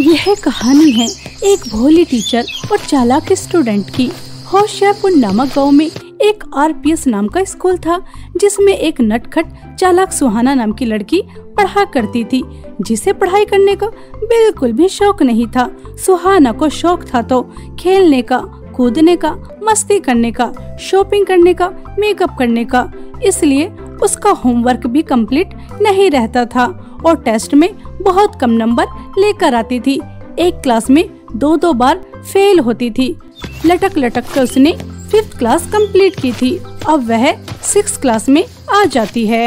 यह कहानी है एक भोली टीचर और चालाक स्टूडेंट की होशियारपुर नामक गांव में एक आरपीएस नाम का स्कूल था जिसमें एक नटखट चालाक सुहाना नाम की लड़की पढ़ा करती थी जिसे पढ़ाई करने का बिल्कुल भी शौक नहीं था सुहाना को शौक था तो खेलने का कूदने का मस्ती करने का शॉपिंग करने का मेकअप करने का इसलिए उसका होमवर्क भी कंप्लीट नहीं रहता था और टेस्ट में बहुत कम नंबर लेकर आती थी एक क्लास में दो दो बार फेल होती थी लटक लटक कर उसने फिफ्थ क्लास कंप्लीट की थी अब वह सिक्स क्लास में आ जाती है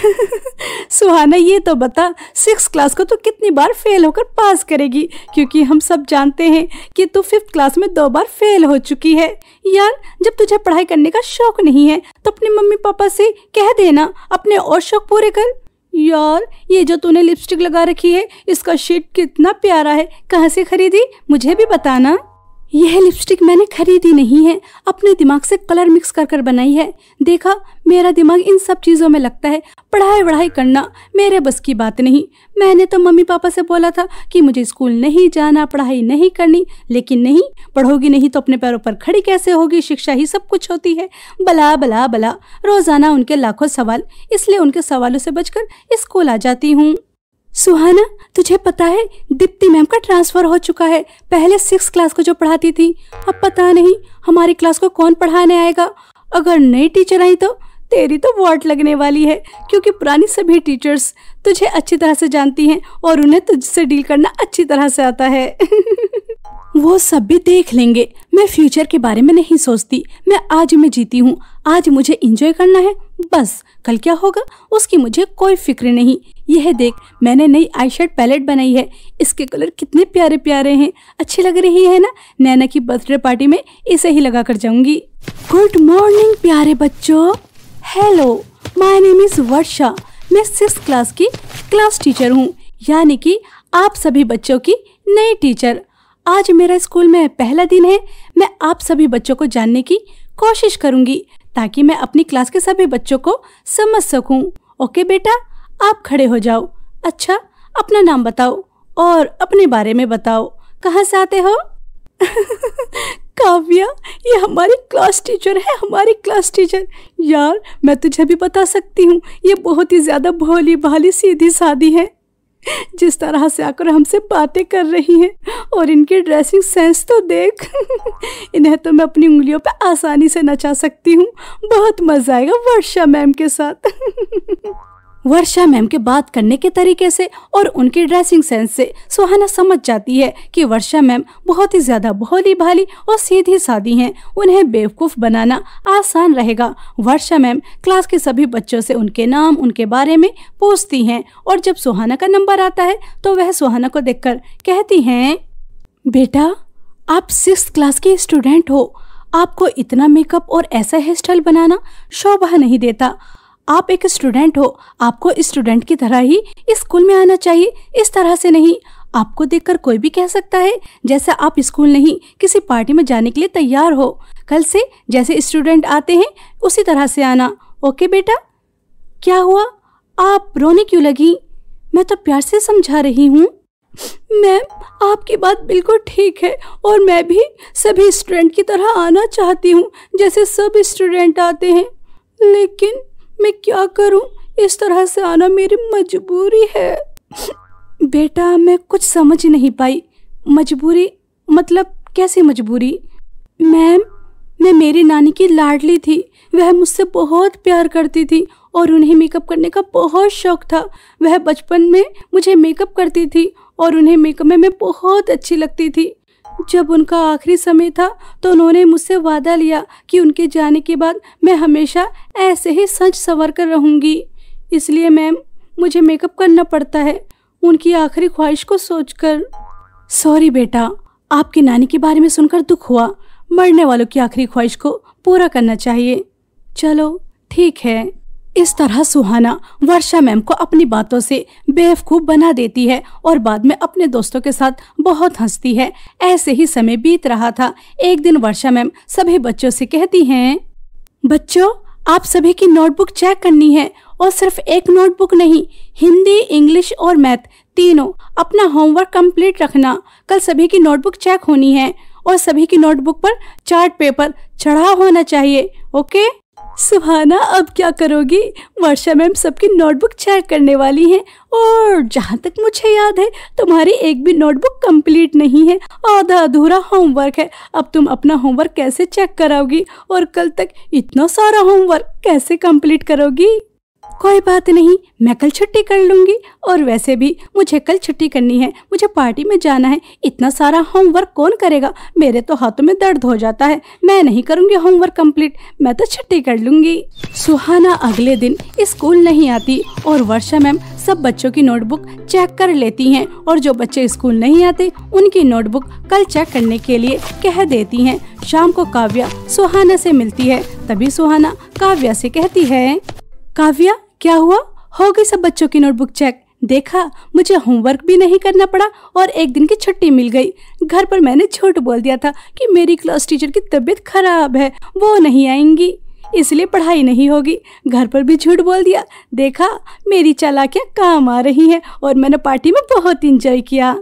सुहाना ये तो बता सिक्स क्लास को तो कितनी बार फेल होकर पास करेगी क्योंकि हम सब जानते हैं कि तू फिफ्थ क्लास में दो बार फेल हो चुकी है यार जब तुझे पढ़ाई करने का शौक नहीं है तो अपने मम्मी पापा से कह देना अपने और शौक पूरे कर यार ये जो तूने लिपस्टिक लगा रखी है इसका शेड कितना प्यारा है कहाँ से खरीदी मुझे भी बताना यह लिपस्टिक मैंने खरीदी नहीं है अपने दिमाग से कलर मिक्स कर कर बनाई है देखा मेरा दिमाग इन सब चीज़ों में लगता है पढ़ाई वढ़ाई करना मेरे बस की बात नहीं मैंने तो मम्मी पापा से बोला था कि मुझे स्कूल नहीं जाना पढ़ाई नहीं करनी लेकिन नहीं पढ़ोगी नहीं तो अपने पैरों पर खड़ी कैसे होगी शिक्षा ही सब कुछ होती है बला बला बला रोज़ाना उनके लाखों सवाल इसलिए उनके सवालों से बचकर स्कूल आ जाती हूँ सुहाना तुझे पता है दीप्ति मैम का ट्रांसफर हो चुका है पहले सिक्स क्लास को जो पढ़ाती थी अब पता नहीं हमारी क्लास को कौन पढ़ाने आएगा अगर नई टीचर आई तो तेरी तो वार्ड लगने वाली है क्योंकि पुरानी सभी टीचर्स तुझे अच्छी तरह से जानती हैं और उन्हें तुझसे डील करना अच्छी तरह से आता है वो सब भी देख लेंगे मैं फ्यूचर के बारे में नहीं सोचती मैं आज में जीती हूँ आज मुझे इंजॉय करना है बस कल क्या होगा उसकी मुझे कोई फिक्र नहीं यह देख मैंने नई आई शर्ट पैलेट बनाई है इसके कलर कितने प्यारे प्यारे हैं अच्छी लग रही है ना नैना की बर्थडे पार्टी में इसे ही लगा कर जाऊंगी गुड मॉर्निंग प्यारे बच्चों hello my name is Varsha मैं सिक्स क्लास की क्लास टीचर हूँ यानी कि आप सभी बच्चों की नई टीचर आज मेरा स्कूल में पहला दिन है मैं आप सभी बच्चों को जानने की कोशिश करूंगी ताकि मैं अपनी क्लास के सभी बच्चों को समझ सकूं। ओके बेटा आप खड़े हो जाओ अच्छा अपना नाम बताओ और अपने बारे में बताओ कहाँ से आते हो काव्या ये हमारी क्लास टीचर है हमारी क्लास टीचर यार मैं तुझे भी बता सकती हूँ ये बहुत ही ज़्यादा भोली भाली सीधी सादी है जिस तरह से आकर हमसे बातें कर रही हैं और इनके ड्रेसिंग सेंस तो देख इन्हें तो मैं अपनी उंगलियों पे आसानी से नचा सकती हूँ बहुत मज़ा आएगा वर्षा मैम के साथ वर्षा मैम के बात करने के तरीके से और उनके ड्रेसिंग सेंस से सुहाना समझ जाती है कि वर्षा मैम बहुत ही ज़्यादा भोली भाली और सीधी सादी हैं उन्हें बेवकूफ़ बनाना आसान रहेगा वर्षा मैम क्लास के सभी बच्चों से उनके नाम उनके बारे में पूछती हैं और जब सुहाना का नंबर आता है तो वह सुहाना को कर कहती है बेटा आप सिक्स क्लास के स्टूडेंट हो आपको इतना मेकअप और ऐसा हेयर स्टाइल बनाना शोभा नहीं देता आप एक स्टूडेंट हो आपको स्टूडेंट की तरह ही स्कूल में आना चाहिए इस तरह से नहीं आपको देखकर कोई भी कह सकता है जैसे आप स्कूल नहीं किसी पार्टी में जाने के लिए तैयार हो कल से जैसे स्टूडेंट आते हैं उसी तरह से आना ओके बेटा क्या हुआ आप रोने क्यों लगी मैं तो प्यार से समझा रही हूँ मैम आपकी बात बिल्कुल ठीक है और मैं भी सभी स्टूडेंट की तरह आना चाहती हूँ जैसे सब स्टूडेंट आते हैं लेकिन मैं क्या करूं? इस तरह से आना मेरी मजबूरी है बेटा मैं कुछ समझ नहीं पाई मजबूरी मतलब कैसी मजबूरी मैम मैं मेरी नानी की लाडली थी वह मुझसे बहुत प्यार करती थी और उन्हें मेकअप करने का बहुत शौक था वह बचपन में मुझे मेकअप करती थी और उन्हें मेकअप में मैं बहुत अच्छी लगती थी जब उनका आखिरी समय था तो उन्होंने मुझसे वादा लिया कि उनके जाने के बाद मैं हमेशा ऐसे ही सच संवर कर रहूँगी इसलिए मैम मुझे मेकअप करना पड़ता है उनकी आखिरी ख्वाहिश को सोचकर सॉरी बेटा आपकी नानी के बारे में सुनकर दुख हुआ मरने वालों की आखिरी ख्वाहिश को पूरा करना चाहिए चलो ठीक है इस तरह सुहाना वर्षा मैम को अपनी बातों से बेवकूफ़ बना देती है और बाद में अपने दोस्तों के साथ बहुत हंसती है ऐसे ही समय बीत रहा था एक दिन वर्षा मैम सभी बच्चों से कहती हैं बच्चों आप सभी की नोटबुक चेक करनी है और सिर्फ एक नोटबुक नहीं हिंदी इंग्लिश और मैथ तीनों अपना होमवर्क कम्प्लीट रखना कल सभी की नोटबुक चेक होनी है और सभी की नोटबुक पर चार्ट पेपर चढ़ा होना चाहिए ओके सुहाना अब क्या करोगी वर्षा मैम सबकी नोटबुक चेक करने वाली हैं और जहाँ तक मुझे याद है तुम्हारी एक भी नोटबुक कंप्लीट नहीं है आधा अधूरा होमवर्क है अब तुम अपना होमवर्क कैसे चेक कराओगी और कल तक इतना सारा होमवर्क कैसे कंप्लीट करोगी कोई बात नहीं मैं कल छुट्टी कर लूंगी और वैसे भी मुझे कल छुट्टी करनी है मुझे पार्टी में जाना है इतना सारा होमवर्क कौन करेगा मेरे तो हाथों में दर्द हो जाता है मैं नहीं करूँगी होमवर्क कंप्लीट मैं तो छुट्टी कर लूंगी सुहाना अगले दिन स्कूल नहीं आती और वर्षा मैम सब बच्चों की नोटबुक चेक कर लेती हैं और जो बच्चे स्कूल नहीं आते उनकी नोटबुक कल चेक करने के लिए कह देती हैं शाम को काव्या सुहाना से मिलती है तभी सुहाना काव्या से कहती है काव्या क्या हुआ हो गई सब बच्चों की नोटबुक चेक देखा मुझे होमवर्क भी नहीं करना पड़ा और एक दिन की छुट्टी मिल गई घर पर मैंने झूठ बोल दिया था कि मेरी क्लास टीचर की तबीयत खराब है वो नहीं आएंगी इसलिए पढ़ाई नहीं होगी घर पर भी झूठ बोल दिया देखा मेरी चालाकियाँ काम आ रही हैं और मैंने पार्टी में बहुत इंजॉय किया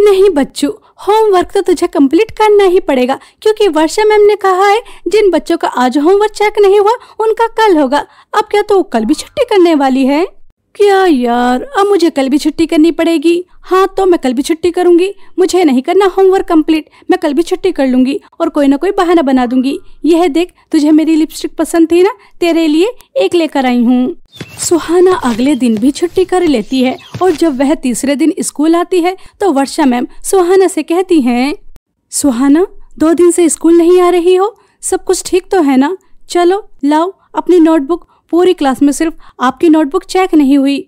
नहीं बच्चू होमवर्क तो तुझे कंप्लीट करना ही पड़ेगा क्योंकि वर्षा मैम ने कहा है जिन बच्चों का आज होमवर्क चेक नहीं हुआ उनका कल होगा अब क्या तो कल भी छुट्टी करने वाली है क्या यार अब मुझे कल भी छुट्टी करनी पड़ेगी हाँ तो मैं कल भी छुट्टी करूंगी मुझे नहीं करना होमवर्क कंप्लीट मैं कल भी छुट्टी कर लूंगी और कोई ना कोई बहाना बना दूंगी यह देख तुझे मेरी लिपस्टिक पसंद थी ना तेरे लिए एक लेकर आई हूँ सुहाना अगले दिन भी छुट्टी कर लेती है और जब वह तीसरे दिन स्कूल आती है तो वर्षा मैम सुहाना से कहती हैं सुहाना दो दिन से स्कूल नहीं आ रही हो सब कुछ ठीक तो है ना चलो लाओ अपनी नोटबुक पूरी क्लास में सिर्फ आपकी नोटबुक चेक नहीं हुई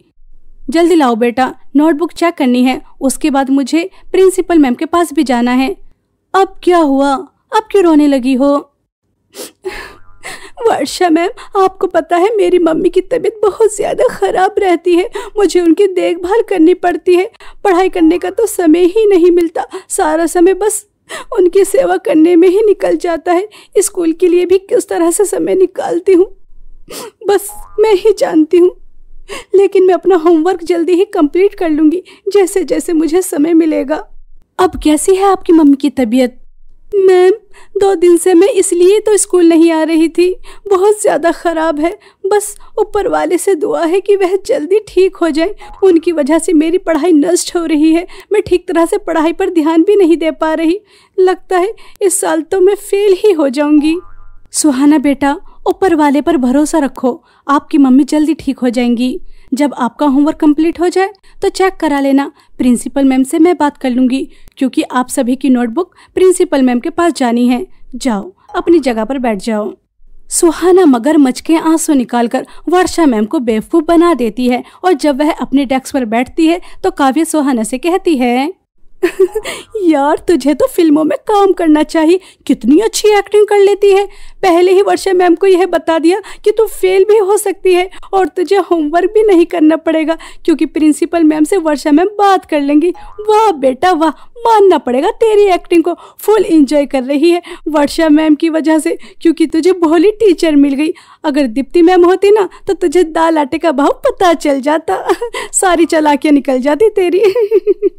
जल्दी लाओ बेटा नोटबुक चेक करनी है उसके बाद मुझे प्रिंसिपल मैम के पास भी जाना है अब क्या हुआ अब क्यों रोने लगी हो वर्षा मैम आपको पता है मेरी मम्मी की तबीयत बहुत ज़्यादा ख़राब रहती है मुझे उनकी देखभाल करनी पड़ती है पढ़ाई करने का तो समय ही नहीं मिलता सारा समय बस उनकी सेवा करने में ही निकल जाता है स्कूल के लिए भी किस तरह से समय निकालती हूँ बस मैं ही जानती हूँ लेकिन मैं अपना होमवर्क जल्दी ही कंप्लीट कर लूँगी जैसे जैसे मुझे समय मिलेगा अब कैसी है आपकी मम्मी की तबीयत मैम दो दिन से मैं इसलिए तो स्कूल नहीं आ रही थी बहुत ज़्यादा ख़राब है बस ऊपर वाले से दुआ है कि वह जल्दी ठीक हो जाए उनकी वजह से मेरी पढ़ाई नष्ट हो रही है मैं ठीक तरह से पढ़ाई पर ध्यान भी नहीं दे पा रही लगता है इस साल तो मैं फेल ही हो जाऊंगी सुहाना बेटा ऊपर वाले पर भरोसा रखो आपकी मम्मी जल्दी ठीक हो जाएंगी जब आपका होमवर्क कंप्लीट हो जाए तो चेक करा लेना प्रिंसिपल मैम से मैं बात कर लूंगी क्योंकि आप सभी की नोटबुक प्रिंसिपल मैम के पास जानी है जाओ अपनी जगह पर बैठ जाओ सुहाना मगर मच के आंसू निकालकर वर्षा मैम को बेवकूफ़ बना देती है और जब वह अपने डेस्क पर बैठती है तो काव्य सुहाना से कहती है यार तुझे तो फिल्मों में काम करना चाहिए कितनी अच्छी एक्टिंग कर लेती है पहले ही वर्षा मैम को यह बता दिया कि तू फेल भी हो सकती है और तुझे होमवर्क भी नहीं करना पड़ेगा क्योंकि प्रिंसिपल मैम से वर्षा मैम बात कर लेंगी वाह बेटा वाह मानना पड़ेगा तेरी एक्टिंग को फुल इंजॉय कर रही है वर्षा मैम की वजह से क्योंकि तुझे भोली टीचर मिल गई अगर दीप्ति मैम होती ना तो तुझे दाल आटे का भाव पता चल जाता सारी चलाकियाँ निकल जाती तेरी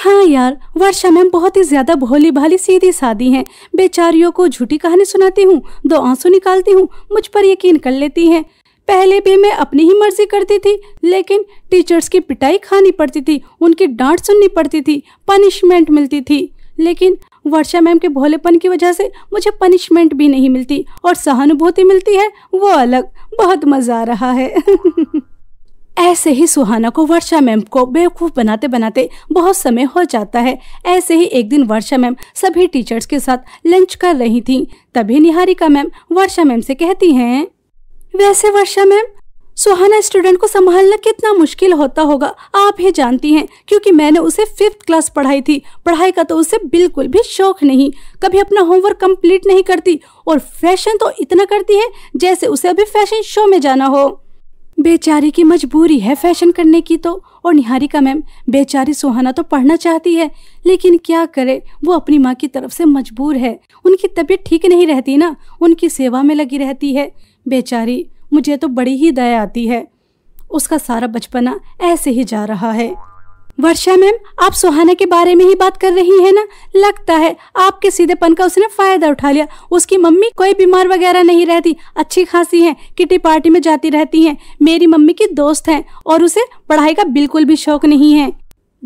हाँ यार वर्षा मैम बहुत ही ज्यादा भोली भाली सीधी सादी हैं बेचारियों को झूठी कहानी सुनाती हूँ दो आंसू निकालती हूँ मुझ पर यकीन कर लेती हैं पहले भी मैं अपनी ही मर्जी करती थी लेकिन टीचर्स की पिटाई खानी पड़ती थी उनकी डांट सुननी पड़ती थी पनिशमेंट मिलती थी लेकिन वर्षा मैम के भोलेपन की वजह से मुझे पनिशमेंट भी नहीं मिलती और सहानुभूति मिलती है वो अलग बहुत मज़ा आ रहा है ऐसे ही सुहाना को वर्षा मैम को बेवकूफ़ बनाते बनाते बहुत समय हो जाता है ऐसे ही एक दिन वर्षा मैम सभी टीचर्स के साथ लंच कर रही थी तभी निहारिका मैम वर्षा मैम से कहती हैं वैसे वर्षा मैम सुहाना स्टूडेंट को संभालना कितना मुश्किल होता होगा आप ही जानती हैं क्योंकि मैंने उसे फिफ्थ क्लास पढ़ाई थी पढ़ाई का तो उसे बिल्कुल भी शौक नहीं कभी अपना होमवर्क कंप्लीट नहीं करती और फैशन तो इतना करती है जैसे उसे अभी फैशन शो में जाना हो बेचारी की मजबूरी है फैशन करने की तो और निहारिका मैम बेचारी सुहाना तो पढ़ना चाहती है लेकिन क्या करे वो अपनी माँ की तरफ से मजबूर है उनकी तबीयत ठीक नहीं रहती ना उनकी सेवा में लगी रहती है बेचारी मुझे तो बड़ी ही दया आती है उसका सारा बचपना ऐसे ही जा रहा है वर्षा मैम आप सुहाना के बारे में ही बात कर रही है ना लगता है आपके सीधेपन का उसने फायदा उठा लिया उसकी मम्मी कोई बीमार वगैरह नहीं रहती अच्छी खासी है किटी पार्टी में जाती रहती है मेरी मम्मी की दोस्त है और उसे पढ़ाई का बिल्कुल भी शौक नहीं है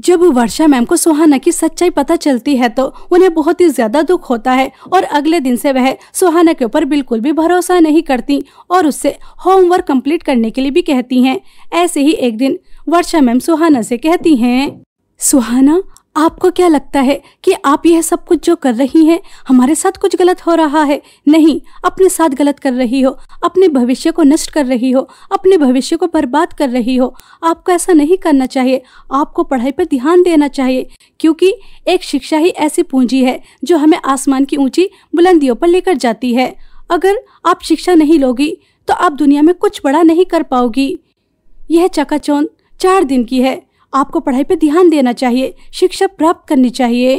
जब वर्षा मैम को सुहाना की सच्चाई पता चलती है तो उन्हें बहुत ही ज्यादा दुख होता है और अगले दिन से वह सुहाना के ऊपर बिल्कुल भी भरोसा नहीं करती और उससे होमवर्क कंप्लीट करने के लिए भी कहती हैं ऐसे ही एक दिन वर्षा मैम सुहाना से कहती हैं सुहाना आपको क्या लगता है कि आप यह सब कुछ जो कर रही हैं हमारे साथ कुछ गलत हो रहा है नहीं अपने साथ गलत कर रही हो अपने भविष्य को नष्ट कर रही हो अपने भविष्य को बर्बाद कर रही हो आपको ऐसा नहीं करना चाहिए आपको पढ़ाई पर ध्यान देना चाहिए क्योंकि एक शिक्षा ही ऐसी पूंजी है जो हमें आसमान की ऊंची बुलंदियों पर लेकर जाती है अगर आप शिक्षा नहीं लोगी तो आप दुनिया में कुछ बड़ा नहीं कर पाओगी यह चकाचौंध चार दिन की है आपको पढ़ाई पर ध्यान देना चाहिए शिक्षा प्राप्त करनी चाहिए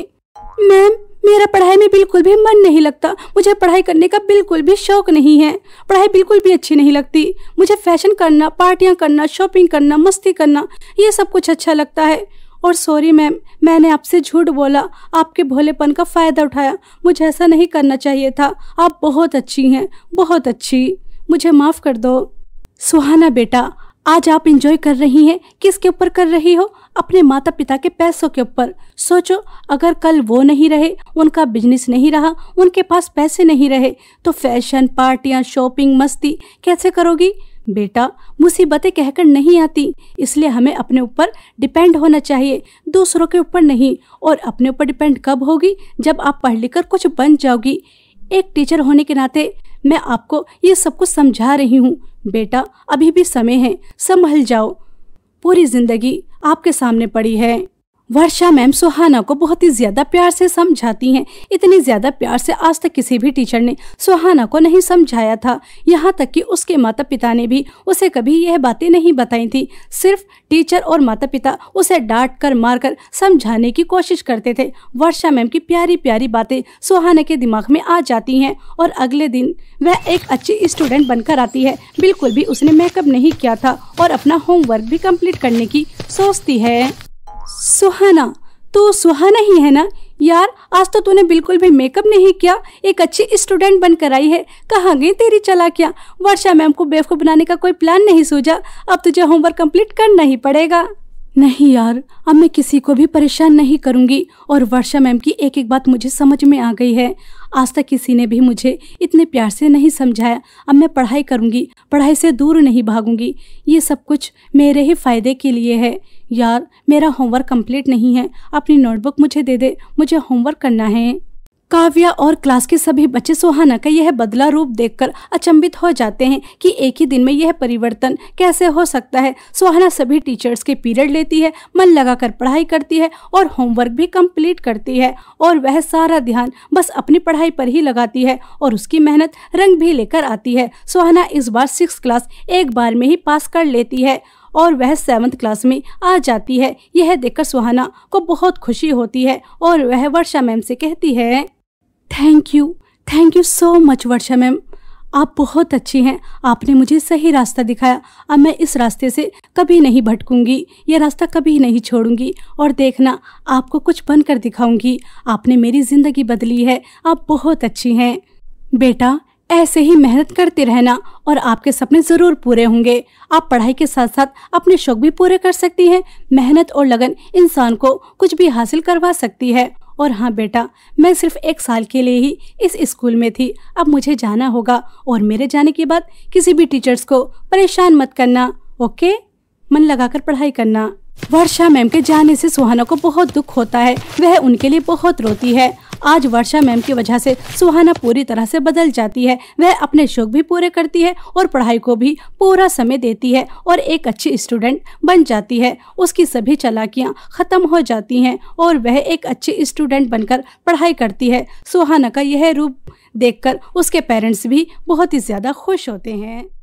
मैम मेरा पढ़ाई में बिल्कुल भी मन नहीं लगता मुझे पढ़ाई करने का बिल्कुल भी शौक नहीं है पढ़ाई बिल्कुल भी अच्छी नहीं लगती मुझे फैशन करना पार्टियां करना शॉपिंग करना मस्ती करना ये सब कुछ अच्छा लगता है और सॉरी मैम मैंने आपसे झूठ बोला आपके भोलेपन का फ़ायदा उठाया मुझे ऐसा नहीं करना चाहिए था आप बहुत अच्छी हैं बहुत अच्छी मुझे माफ़ कर दो सुहाना बेटा आज आप इंजॉय कर रही हैं किसके ऊपर कर रही हो अपने माता पिता के पैसों के ऊपर सोचो अगर कल वो नहीं रहे उनका बिजनेस नहीं रहा उनके पास पैसे नहीं रहे तो फैशन पार्टियां शॉपिंग मस्ती कैसे करोगी बेटा मुसीबतें कहकर नहीं आती इसलिए हमें अपने ऊपर डिपेंड होना चाहिए दूसरों के ऊपर नहीं और अपने ऊपर डिपेंड कब होगी जब आप पढ़ लिख कर कुछ बन जाओगी एक टीचर होने के नाते मैं आपको ये सब कुछ समझा रही हूँ बेटा अभी भी समय है संभल जाओ पूरी जिंदगी आपके सामने पड़ी है वर्षा मैम सुहाना को बहुत ही ज्यादा प्यार से समझाती हैं इतनी ज्यादा प्यार से आज तक किसी भी टीचर ने सुहाना को नहीं समझाया था यहाँ तक कि उसके माता पिता ने भी उसे कभी यह बातें नहीं बताई थी सिर्फ टीचर और माता पिता उसे डांट कर मार कर समझाने की कोशिश करते थे वर्षा मैम की प्यारी प्यारी बातें सुहाना के दिमाग में आ जाती हैं और अगले दिन वह एक अच्छी स्टूडेंट बनकर आती है बिल्कुल भी उसने मेकअप नहीं किया था और अपना होमवर्क भी कम्प्लीट करने की सोचती है सुहाना तो सुहाना ही है ना यार आज तो तूने बिल्कुल भी मेकअप नहीं किया एक अच्छी स्टूडेंट बनकर आई है कहाँ गई तेरी चला क्या वर्षा मैम को बेवकूफ़ बनाने का कोई प्लान नहीं सूझा अब तुझे होमवर्क कंप्लीट करना ही पड़ेगा नहीं यार अब मैं किसी को भी परेशान नहीं करूंगी और वर्षा मैम की एक एक बात मुझे समझ में आ गई है आज तक किसी ने भी मुझे इतने प्यार से नहीं समझाया अब मैं पढ़ाई करूंगी पढ़ाई से दूर नहीं भागूंगी ये सब कुछ मेरे ही फ़ायदे के लिए है यार मेरा होमवर्क कंप्लीट नहीं है अपनी नोटबुक मुझे दे दे मुझे होमवर्क करना है काव्या और क्लास के सभी बच्चे सुहाना का यह बदला रूप देखकर अचंभित हो जाते हैं कि एक ही दिन में यह परिवर्तन कैसे हो सकता है सुहाना सभी टीचर्स के पीरियड लेती है मन लगाकर पढ़ाई करती है और होमवर्क भी कंप्लीट करती है और वह सारा ध्यान बस अपनी पढ़ाई पर ही लगाती है और उसकी मेहनत रंग भी लेकर आती है सुहाना इस बार सिक्स क्लास एक बार में ही पास कर लेती है और वह सेवंथ क्लास में आ जाती है यह देखकर सुहाना को बहुत खुशी होती है और वह वर्षा मैम से कहती है thank you thank you so much Varsha ma'am आप बहुत अच्छी हैं आपने मुझे सही रास्ता दिखाया अब मैं इस रास्ते से कभी नहीं भटकूंगी यह रास्ता कभी नहीं छोड़ूंगी और देखना आपको कुछ बनकर दिखाऊंगी आपने मेरी ज़िंदगी बदली है आप बहुत अच्छी हैं बेटा ऐसे ही मेहनत करते रहना और आपके सपने ज़रूर पूरे होंगे आप पढ़ाई के साथ साथ अपने शौक भी पूरे कर सकती हैं मेहनत और लगन इंसान को कुछ भी हासिल करवा सकती है और हाँ बेटा मैं सिर्फ एक साल के लिए ही इस स्कूल में थी अब मुझे जाना होगा और मेरे जाने के बाद किसी भी टीचर्स को परेशान मत करना ओके मन लगाकर पढ़ाई करना वर्षा मैम के जाने से सुहाना को बहुत दुख होता है वह उनके लिए बहुत रोती है आज वर्षा मैम की वजह से सुहाना पूरी तरह से बदल जाती है वह अपने शौक भी पूरे करती है और पढ़ाई को भी पूरा समय देती है और एक अच्छी स्टूडेंट बन जाती है उसकी सभी चलाकियाँ खत्म हो जाती हैं और वह एक अच्छी स्टूडेंट बनकर पढ़ाई करती है सुहाना का यह रूप देखकर उसके पेरेंट्स भी बहुत ही ज़्यादा खुश होते हैं